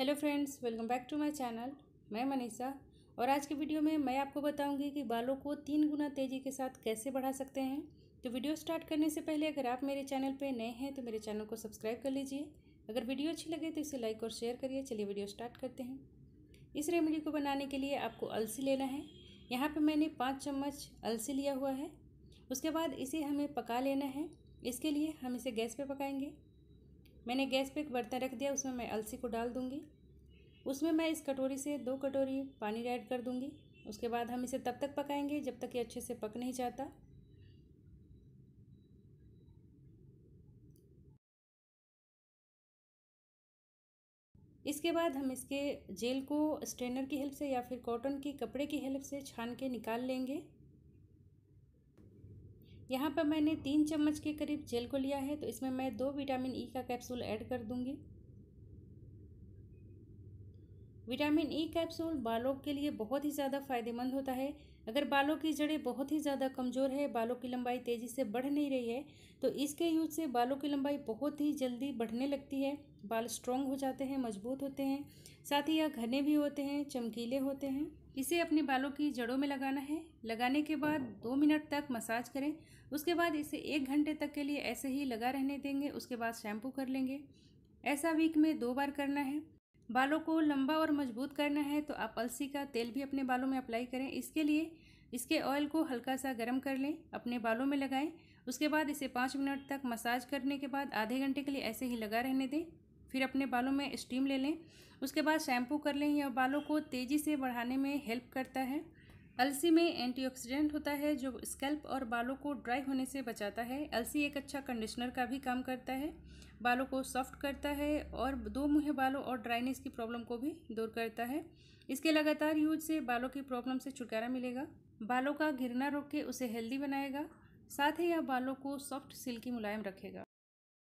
hello friends welcome back to my channel मैं मनीषा और आज के वीडियो में मैं आपको बताऊंगी कि बालों को तीन गुना तेज़ी के साथ कैसे बढ़ा सकते हैं तो वीडियो स्टार्ट करने से पहले अगर आप मेरे चैनल पर नए हैं तो मेरे चैनल को सब्सक्राइब कर लीजिए अगर वीडियो अच्छी लगे तो इसे लाइक और शेयर करिए चलिए वीडियो स्टार्ट करते हैं इस रेमेडी को बनाने के लिए आपको अलसी लेना है यहाँ पर मैंने पाँच चम्मच अलसी लिया हुआ है उसके बाद इसे हमें पका लेना है इसके लिए हम इसे गैस पर पकाएँगे मैंने गैस पे एक बर्तन रख दिया उसमें मैं अलसी को डाल दूँगी उसमें मैं इस कटोरी से दो कटोरी पानी ऐड कर दूँगी उसके बाद हम इसे तब तक पकाएंगे जब तक ये अच्छे से पक नहीं जाता इसके बाद हम इसके जेल को स्ट्रेनर की हेल्प से या फिर कॉटन की कपड़े की हेल्प से छान के निकाल लेंगे यहाँ पर मैंने तीन चम्मच के करीब जेल को लिया है तो इसमें मैं दो विटामिन ई e का कैप्सूल ऐड कर दूंगी विटामिन ई e कैप्सूल बालों के लिए बहुत ही ज़्यादा फायदेमंद होता है अगर बालों की जड़ें बहुत ही ज़्यादा कमज़ोर है बालों की लंबाई तेज़ी से बढ़ नहीं रही है तो इसके यूज से बालों की लंबाई बहुत ही जल्दी बढ़ने लगती है बाल स्ट्रॉन्ग हो जाते हैं मजबूत होते हैं साथ ही यह घने भी होते हैं चमकीले होते हैं इसे अपने बालों की जड़ों में लगाना है लगाने के बाद दो मिनट तक मसाज करें उसके बाद इसे एक घंटे तक के लिए ऐसे ही लगा रहने देंगे उसके बाद शैम्पू कर लेंगे ऐसा वीक में दो बार करना है बालों को लंबा और मजबूत करना है तो आप अलसी का तेल भी अपने बालों में अप्लाई करें इसके लिए इसके ऑयल को हल्का सा गर्म कर लें अपने बालों में लगाएं उसके बाद इसे पाँच मिनट तक मसाज करने के बाद आधे घंटे के लिए ऐसे ही लगा रहने दें फिर अपने बालों में स्टीम ले लें उसके बाद शैम्पू कर लें यह बालों को तेज़ी से बढ़ाने में हेल्प करता है अलसी में एंटीऑक्सीडेंट होता है जो स्कैल्प और बालों को ड्राई होने से बचाता है अलसी एक अच्छा कंडीशनर का भी काम करता है बालों को सॉफ्ट करता है और दो मुँह बालों और ड्राइनेस की प्रॉब्लम को भी दूर करता है इसके लगातार यूज से बालों की प्रॉब्लम से छुटकारा मिलेगा बालों का घिरना रोक के उसे हेल्दी बनाएगा साथ ही यह बालों को सॉफ्ट सिल्की मुलायम रखेगा